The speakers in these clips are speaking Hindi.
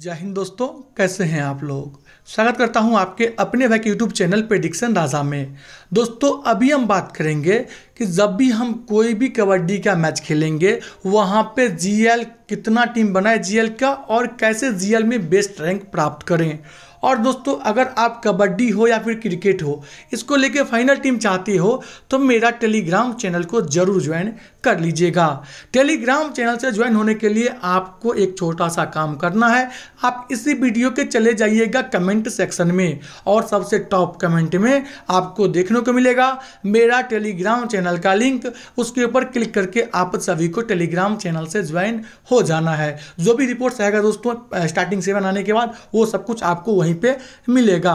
जय हिंद दोस्तों कैसे हैं आप लोग स्वागत करता हूं आपके अपने भाई के यूट्यूब चैनल प्रेडिक्शन राजा में दोस्तों अभी हम बात करेंगे कि जब भी हम कोई भी कबड्डी का मैच खेलेंगे वहां पे जीएल कितना टीम बनाए जीएल का और कैसे जीएल में बेस्ट रैंक प्राप्त करें और दोस्तों अगर आप कबड्डी हो या फिर क्रिकेट हो इसको लेके फाइनल टीम चाहते हो तो मेरा टेलीग्राम चैनल को जरूर ज्वाइन कर लीजिएगा टेलीग्राम चैनल से ज्वाइन होने के लिए आपको एक छोटा सा काम करना है आप इसी वीडियो के चले जाइएगा कमेंट सेक्शन में और सबसे टॉप कमेंट में आपको देखने को मिलेगा मेरा टेलीग्राम चैनल का लिंक उसके ऊपर क्लिक करके आप सभी को टेलीग्राम चैनल से ज्वाइन हो जाना है जो भी रिपोर्ट्स आएगा दोस्तों स्टार्टिंग सेवन आने के बाद वो सब कुछ आपको वहीं वहीं पे मिलेगा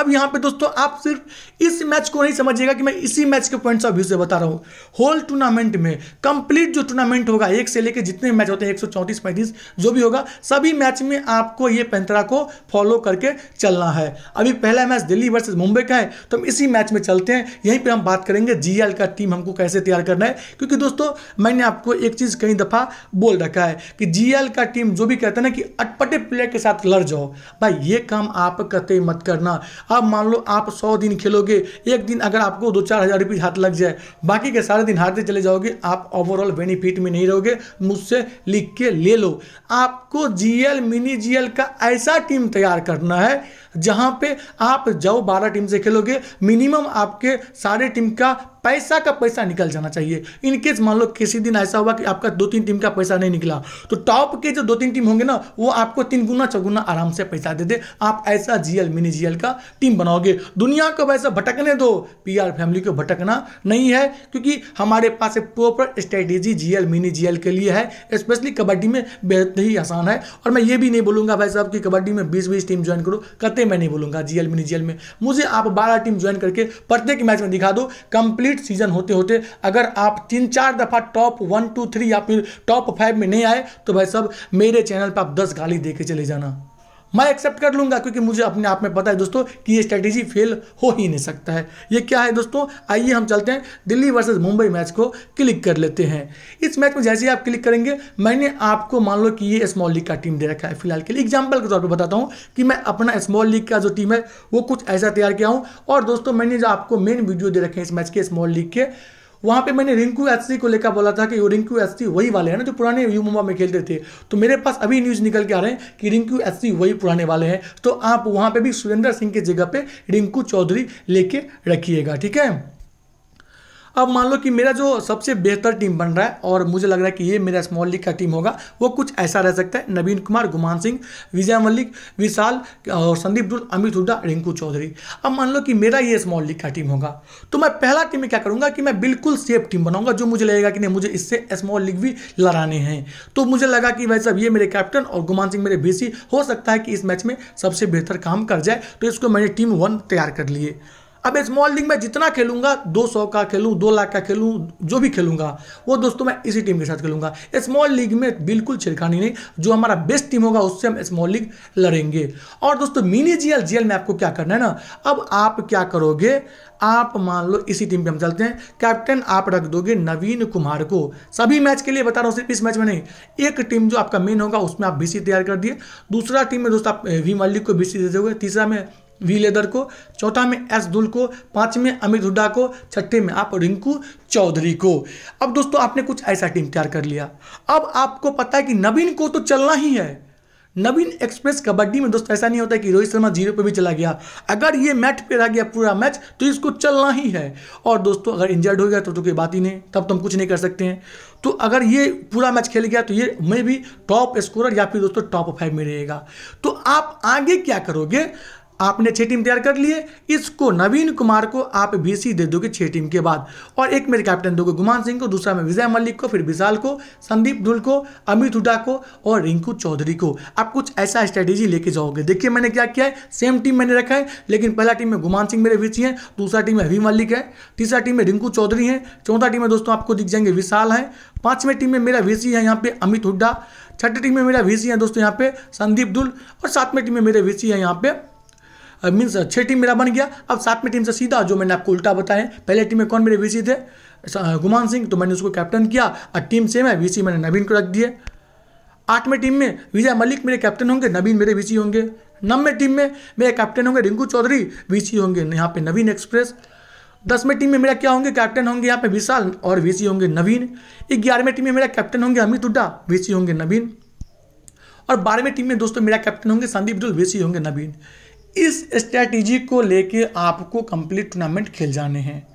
अब यहाँ पे दोस्तों आप सिर्फ इस मैच को नहीं समझिएगा कि मैं इसी मैच के पॉइंट्स ऑफ व्यू से बता रहा हूं होल टूर्नामेंट में कंप्लीट जो टूर्नामेंट होगा एक से लेकर जितने मैच होते हैं एक सौ चौंतीस पैंतीस जो भी होगा सभी मैच में आपको ये पैंतरा को फॉलो करके चलना है अभी पहला मैच दिल्ली वर्सेज मुंबई का है तो हम इसी मैच में चलते हैं यहीं पर हम बात करेंगे जी का टीम हमको कैसे तैयार करना है क्योंकि दोस्तों मैंने आपको एक चीज़ कई दफ़ा बोल रखा है कि जी का टीम जो भी कहते हैं ना कि अटपटे प्लेयर के साथ लड़ जाओ भाई ये काम आप कतई मत करना अब मान लो आप सौ दिन खेलोगे एक दिन अगर आपको दो चार हज़ार रुपये हाथ लग जाए बाकी के सारे दिन हारते चले जाओगे आप ओवरऑल बेनिफिट में नहीं रहोगे मुझसे लिख के ले लो आपको जीएल मिनी जीएल का ऐसा टीम तैयार करना है जहां पे आप जाओ बारह टीम से खेलोगे मिनिमम आपके सारे टीम का पैसा का पैसा निकल जाना चाहिए इनकेस मान लो किसी दिन ऐसा हुआ कि आपका दो तीन टीम का पैसा नहीं निकला तो टॉप के जो दो तीन टीम होंगे ना वो आपको तीन गुना चौगुना आराम से पैसा दे दे आप ऐसा जीएल मिनी जीएल का टीम बनाओगे दुनिया को वैसा भटकने दो पीआर फैमिली को भटकना नहीं है क्योंकि हमारे पास एक proper strategy GL mini GL के लिए है स्पेशली कबड्डी में बेहद ही आसान है और मैं ये भी नहीं बोलूंगा भाई साहब कि कबड्डी में बीस बीस टीम ज्वाइन करो कहते मैं नहीं बोलूंगा जीएल मिनी जीएल में मुझे आप बारह टीम ज्वाइन करके प्रत्येक मैच में दिखा दो कंप्लीट सीजन होते होते अगर आप तीन चार दफ़ा टॉप वन टू थ्री या फिर टॉप फाइव में नहीं आए तो भाई सब मेरे चैनल पर आप दस गाली दे चले जाना मैं एक्सेप्ट कर लूंगा क्योंकि मुझे अपने आप में पता है दोस्तों कि ये स्ट्रैटेजी फेल हो ही नहीं सकता है ये क्या है दोस्तों आइए हम चलते हैं दिल्ली वर्सेज मुंबई मैच को क्लिक कर लेते हैं इस मैच में जैसे ही आप क्लिक करेंगे मैंने आपको मान लो कि ये स्मॉल लीग का टीम दे रखा है फिलहाल के लिए एग्जाम्पल के तौर पर बताता हूँ कि मैं अपना स्मॉल लीग का जो टीम है वो कुछ ऐसा तैयार किया हूँ और दोस्तों मैंने जो आपको मेन वीडियो दे रखे हैं इस मैच के स्मॉल लीग के वहाँ पे मैंने रिंकू एस को लेकर बोला था कि वो रिंकू एस वही वाले हैं ना जो पुराने युमुमा में खेलते थे तो मेरे पास अभी न्यूज़ निकल के आ रहे हैं कि रिंकू एस वही पुराने वाले हैं तो आप वहाँ पर भी सुरेंद्र सिंह की जगह पे रिंकू चौधरी लेके रखिएगा ठीक है अब मान लो कि मेरा जो सबसे बेहतर टीम बन रहा है और मुझे लग रहा है कि ये मेरा स्मॉल लीग का टीम होगा वो कुछ ऐसा रह सकता है नवीन कुमार गुमान सिंह विजय मल्लिक विशाल और संदीप डुल अमित हुड्डा रिंकू चौधरी अब मान लो कि मेरा ये स्मॉल लीग का टीम होगा तो मैं पहला टीम में क्या करूँगा कि मैं बिल्कुल सेफ टीम बनाऊंगा जो मुझे लगेगा कि नहीं मुझे इससे स्मॉल लीग भी लड़ाने हैं तो मुझे लगा कि भाई साहब ये मेरे कैप्टन और गुमान सिंह मेरे बी हो सकता है कि इस मैच में सबसे बेहतर काम कर जाए तो इसको मैंने टीम वन तैयार कर लिए अब स्मॉल लीग में जितना खेलूंगा दो सौ का खेलू दो लाख का खेलू जो भी खेलूंगा वो दोस्तों मैं इसी टीम के साथ खेलूंगा स्मॉल लीग में बिल्कुल छिड़खानी नहीं जो हमारा बेस्ट टीम होगा उससे हम स्मॉल लीग लड़ेंगे और दोस्तों मिनी जीएल जीएल में आपको क्या करना है ना अब आप क्या करोगे आप मान लो इसी टीम पे हम चलते हैं कैप्टन आप रख दोगे नवीन कुमार को सभी मैच के लिए बता रहा हूँ सिर्फ इस मैच में नहीं एक टीम जो आपका मेन होगा उसमें आप बीसी तैयार कर दिए दूसरा टीम में दोस्तों आप वी eh, मल्लिक को बीसी दे दोगे तीसरा में वी लेदर को चौथा में एस दुल को पाँच में अमित हुड्डा को छठे में आप रिंकू चौधरी को अब दोस्तों आपने कुछ ऐसा टीम तैयार कर लिया अब आपको पता है कि नवीन को तो चलना ही है नवीन एक्सप्रेस कबड्डी में दोस्तों ऐसा नहीं होता कि रोहित शर्मा जीरो पर भी चला गया अगर ये मैच पे रह गया पूरा मैच तो इसको चलना ही है और दोस्तों अगर इंजर्ड हो गया तो तो कोई बात ही नहीं तब तो हम कुछ नहीं कर सकते हैं तो अगर ये पूरा मैच खेल गया तो ये मैं भी टॉप स्कोरर या फिर दोस्तों टॉप फाइव में रहेगा तो आप आगे क्या करोगे आपने छह टीम तैयार कर लिए इसको नवीन कुमार को आप बीसी दे दोगे छह टीम के बाद और एक मेरे कैप्टन दोगे गुमान सिंह को दूसरा में विजय मलिक को फिर विशाल को संदीप धुल को अमित हुडा को और रिंकू चौधरी को आप कुछ ऐसा स्ट्रेटेजी लेके जाओगे देखिए मैंने क्या किया है सेम टीम मैंने रखा है लेकिन पहला टीम में गुमान सिंह मेरे बीसी हैं दूसरा टीम में अभी मलिक है तीसरा टीम में रिंकू चौधरी है चौथा टीम में दोस्तों आपको दिख जाएंगे विशाल है पांचवें टीम में मेरा वीसी है यहाँ पे अमित हुड्डा छठी टीम में मेरा वीसी है दोस्तों यहाँ पे संदीप दुल और सातवें टीम में मेरे वीसी है यहाँ पे मीन्स छः टीम मेरा बन गया अब सात में टीम से सीधा जो मैंने आपको उल्टा बताया पहले टीम में कौन मेरे वीसी थे गुमान सिंह तो मैंने उसको कैप्टन किया और टीम सेम है वीसी मैंने नवीन को रख दिए आठवें टीम में विजय मलिक मेरे कैप्टन होंगे नवीन मेरे वीसी होंगे नवे टीम में मेरे कैप्टन होंगे रिंकू चौधरी वीसी होंगे यहाँ पे नवीन एक्सप्रेस दसवें टीम में मेरा क्या होंगे कैप्टन होंगे यहाँ पे विशाल और वीसी होंगे नवीन ग्यारहवें टीम में मेरा कैप्टन होंगे अमित हुड्डा वीसी होंगे नवीन और बारहवें टीम में दोस्तों मेरा कैप्टन होंगे संदीप डुल वीसी होंगे नवीन इस स्ट्रैटेजी को लेके आपको कंप्लीट टूर्नामेंट खेल जाने हैं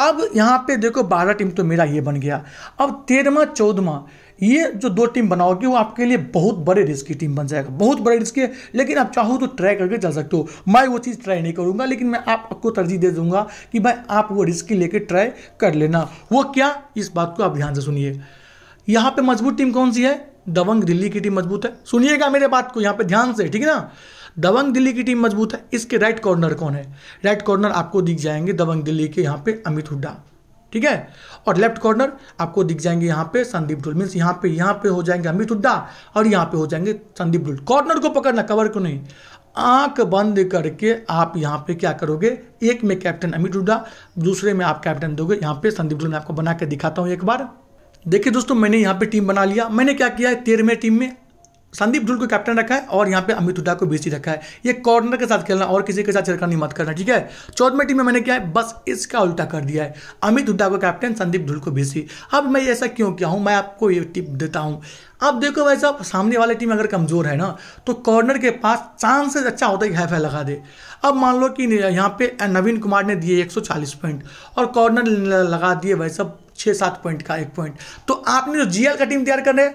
अब यहाँ पे देखो बारह टीम तो मेरा ये बन गया अब तेरहवा चौदहवा ये जो दो टीम बनाओगे वो आपके लिए बहुत बड़े रिस्क की टीम बन जाएगा बहुत बड़े रिस्क है लेकिन आप चाहो तो ट्राई करके चल सकते हो मैं वो चीज़ ट्राई नहीं करूँगा लेकिन मैं आपको तरजीह दे दूँगा कि भाई आप वो रिस्क लेके ट्राई कर लेना वो क्या इस बात को आप ध्यान से सुनिए यहाँ पे मजबूत टीम कौन सी है दबंग दिल्ली की टीम मजबूत है सुनिएगा मेरे बात को यहाँ पे ध्यान से ठीक है ना दबंग दिल्ली की टीम मजबूत है इसके राइट कॉर्नर कौन है राइट कॉर्नर आपको दिख जाएंगे दबंग दिल्ली के यहाँ पे अमित हुड्डा ठीक है और लेफ्ट कॉर्नर आपको दिख जाएंगे यहाँ पे संदीप डुल मीन्स यहाँ पे यहाँ पे हो जाएंगे अमित हुड्डा और यहाँ पे हो जाएंगे संदीप डुल कॉर्नर को पकड़ना कवर को नहीं आंख बंद करके आप यहाँ पे क्या करोगे एक में कैप्टन अमित हुड्डा दूसरे में आप कैप्टन दोगे यहाँ पे संदीप डुल मैं आपको बना के दिखाता हूँ एक बार देखिए दोस्तों मैंने यहाँ पे टीम बना लिया मैंने क्या किया है तेरहवें टीम में संदीप ढुल को कैप्टन रखा है और यहाँ पे अमित हुडा को बीसी रखा है ये कॉर्नर के साथ खेलना और किसी के साथ छेड़खानी मत करना ठीक है चौदहवें टीम में मैंने क्या है बस इसका उल्टा कर दिया है अमित हुडा को कैप्टन संदीप ढुल को बीसी अब मैं ऐसा क्यों किया हूँ मैं आपको ये टिप देता हूँ अब देखो भाई साहब सामने वाली टीम अगर कमजोर है ना तो कॉर्नर के पास चांसेस अच्छा होता है कि लगा दे अब मान लो कि यहाँ पे नवीन कुमार ने दिए 140 पॉइंट और कॉर्नर लगा दिए भाई साहब छः सात पॉइंट का एक पॉइंट तो आपने जो जीएल का टीम तैयार कर रहे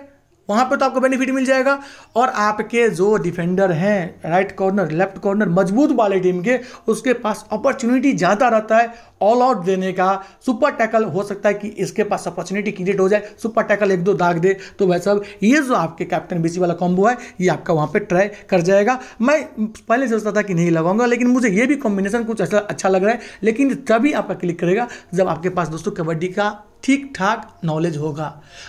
वहां पर तो आपको बेनिफिट मिल जाएगा और आपके जो डिफेंडर हैं राइट कॉर्नर लेफ्ट कॉर्नर मजबूत वाले टीम के उसके पास अपॉर्चुनिटी ज़्यादा रहता है ऑल आउट देने का सुपर टैकल हो सकता है कि इसके पास अपॉर्चुनिटी क्रिएट हो जाए सुपर टैकल एक दो दाग दे तो भाई साहब ये जो आपके कैप्टन बीसी वाला कॉम्बो है ये आपका वहां पर ट्राई कर जाएगा मैं पहले सोचता था कि नहीं लगाऊंगा लेकिन मुझे ये भी कॉम्बिनेशन कुछ अच्छा अच्छा लग रहा है लेकिन तभी आपका क्लिक करेगा जब आपके पास दोस्तों कबड्डी का ठीक ठाक नॉलेज होगा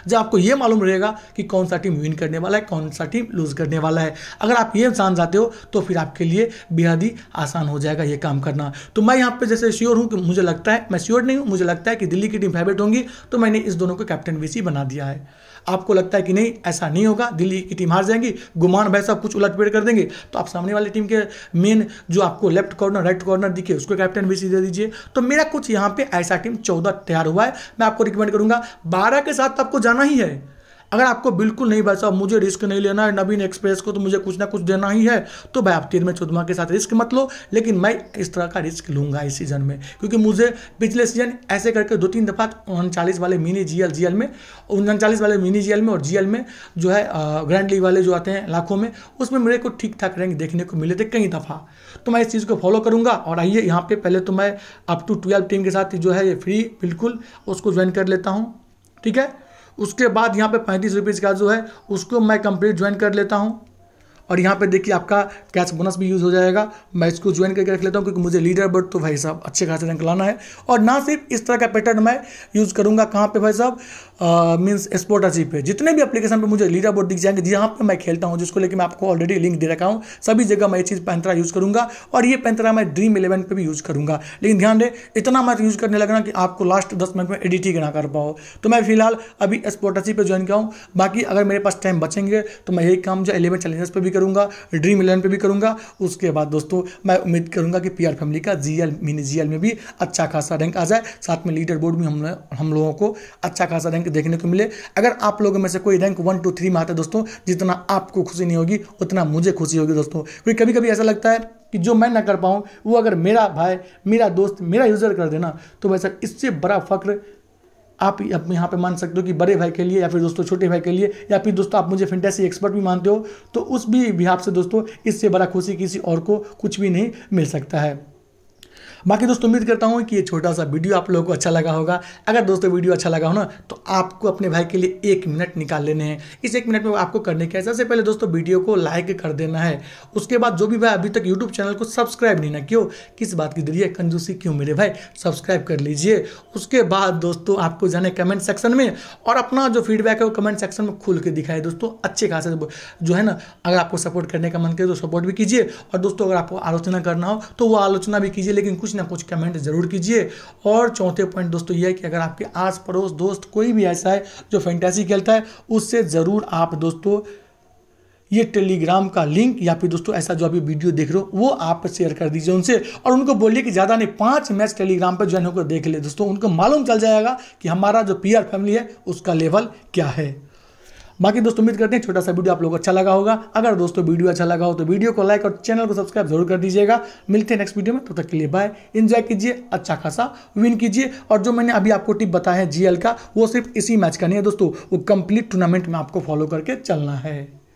जब आपको ये मालूम रहेगा कि कौन सा टीम विन करने वाला है कौन सा टीम लूज करने वाला है अगर आप ये जान जाते हो तो फिर आपके लिए बेहद ही आसान हो जाएगा ये काम करना तो मैं यहाँ पे जैसे श्योर हूँ कि मुझे मुझे लगता है मैं श्योर नहीं हूँ मुझे लगता है कि दिल्ली की टीम फेवरेट होंगी तो मैंने इस दोनों को कैप्टन वीसी बना दिया है आपको लगता है कि नहीं ऐसा नहीं होगा दिल्ली की टीम हार जाएगी गुमान भाई साहब कुछ उलट पेट कर देंगे तो आप सामने वाली टीम के मेन जो आपको लेफ्ट कॉर्नर राइट कॉर्नर दिखे उसको कैप्टन वीसी दे दीजिए तो मेरा कुछ यहाँ पे ऐसा टीम चौदह तैयार हुआ है मैं आपको रिकमेंड करूंगा बारह के साथ आपको जाना ही है अगर आपको बिल्कुल नहीं भाई साहब मुझे रिस्क नहीं लेना है नवीन एक्सप्रेस को तो मुझे कुछ ना कुछ देना ही है तो भाई आप तीन में चौदमा के साथ रिस्क मत लो लेकिन मैं इस तरह का रिस्क लूंगा इस सीजन में क्योंकि मुझे पिछले सीजन ऐसे करके दो तीन दफ़ा उनचालीस वाले मिनी जीएल जीएल में उनचालीस वाले मिनी जीएल में और जीएल में जो है ग्रैंड लीग वाले जो आते हैं लाखों में उसमें मेरे को ठीक ठाक रैंक देखने को मिले थे कई दफ़ा तो मैं इस चीज़ को फॉलो करूँगा और आइए यहाँ पर पहले तो मैं अप टू ट्वेल्व टीम के साथ जो है ये फ्री बिल्कुल उसको ज्वाइन कर लेता हूँ ठीक है उसके बाद यहाँ पे पैंतीस रुपीज़ का जो है उसको मैं कंप्लीट ज्वाइन कर लेता हूँ और यहाँ पे देखिए आपका कैश बोनस भी यूज़ हो जाएगा मैं इसको ज्वाइन करके रख लेता हूँ क्योंकि मुझे लीडर बर्ड तो भाई साहब अच्छे खासे रैंक लाना है और ना सिर्फ इस तरह का पैटर्न मैं यूज़ करूँगा कहाँ पे भाई साहब मीन्स स्पोर्ट अचीव पे जितने भी एप्लीकेशन पे मुझे लीडर बोर्ड दिख जाएंगे जहाँ पे मैं खेलता हूँ जिसको लेकर मैं आपको ऑलरेडी लिंक दे रखा हूँ सभी जगह मैं ये चीज़ पैंतरा यूज़ करूँगा और ये पैंतरा मैं ड्रीम इलेवन पर भी यूज़ करूँगा लेकिन ध्यान दें इतना मत यूज़ करने लगना कि आपको लास्ट दस मिनट में एडिटिंग ना कर पाओ तो मैं फिलहाल अभी स्पोर्ट अचीव पर ज्वाइन किया हूँ बाकी अगर मेरे पास टाइम बचेंगे तो मैं यही काम जो एलेवन चैलेंजेस पर भी करूँगा ड्रीम इलेवन पर भी करूँगा उसके बाद दोस्तों मैं उम्मीद करूँगा कि पी फैमिली का जी मिनी जी में भी अच्छा खासा रैंक आ जाए साथ में लीडर बोर्ड भी हम हम लोगों को अच्छा खासा रैंक देखने को मिले अगर आप लोगों में से कोई रैंक वन टू थ्री में आता है दोस्तों जितना आपको खुशी नहीं होगी उतना मुझे खुशी होगी दोस्तों क्योंकि कभी कभी ऐसा लगता है कि जो मैं ना कर पाऊँ वो अगर मेरा भाई मेरा दोस्त मेरा यूज़र कर देना तो वैसा इससे बड़ा फ़ख्र आप यहाँ पे मान सकते हो कि बड़े भाई के लिए या फिर दोस्तों छोटे भाई के लिए या फिर दोस्तों आप मुझे फिंटेसी एक्सपर्ट भी मानते हो तो उस भी हिसाब से दोस्तों इससे बड़ा खुशी किसी और को कुछ भी नहीं मिल सकता है बाकी दोस्तों उम्मीद करता हूँ कि ये छोटा सा वीडियो आप लोगों को अच्छा लगा होगा अगर दोस्तों वीडियो अच्छा लगा हो ना तो आपको अपने भाई के लिए एक मिनट निकाल लेने हैं इस एक मिनट में आपको करने के सबसे पहले दोस्तों वीडियो को लाइक कर देना है उसके बाद जो भी भाई अभी तक यूट्यूब चैनल को सब्सक्राइब नहीं ना क्यों किस बात की दिलिए कंजूसी क्यों मेरे भाई सब्सक्राइब कर लीजिए उसके बाद दोस्तों आपको जाने कमेंट सेक्शन में और अपना जो फीडबैक है वो कमेंट सेक्शन में खुल के दिखाए दोस्तों अच्छे खासे जो है ना अगर आपको सपोर्ट करने का मन करे तो सपोर्ट भी कीजिए और दोस्तों अगर आपको आलोचना करना हो तो वो आलोचना भी कीजिए लेकिन कुछ कुछ ना कुछ कमेंट ज़रूर कीजिए और चौथे पॉइंट दोस्तों ये है कि अगर आपके आस पड़ोस दोस्त कोई भी ऐसा है जो फैंटेसी खेलता है उससे ज़रूर आप दोस्तों ये टेलीग्राम का लिंक या फिर दोस्तों ऐसा जो अभी वीडियो देख रहे हो वो आप शेयर कर दीजिए उनसे और उनको बोलिए कि ज़्यादा नहीं पांच मैच टेलीग्राम पर ज्वाइन होकर देख ले दोस्तों उनको मालूम चल जाएगा कि हमारा जो पीआर फैमिली है उसका लेवल क्या है बाकी दोस्तों उम्मीद करते हैं छोटा सा वीडियो आप लोग अच्छा लगा होगा अगर दोस्तों वीडियो अच्छा लगा हो तो वीडियो को लाइक और चैनल को सब्सक्राइब जरूर कर दीजिएगा मिलते हैं नेक्स्ट वीडियो में तब तो तक के लिए बाय इन्जॉय कीजिए अच्छा खासा विन कीजिए और जो मैंने अभी आपको टिप बताया है जीएल का वो सिर्फ इसी मैच का नहीं है दोस्तों वो कंप्लीट टूर्नामेंट में आपको फॉलो करके चलना है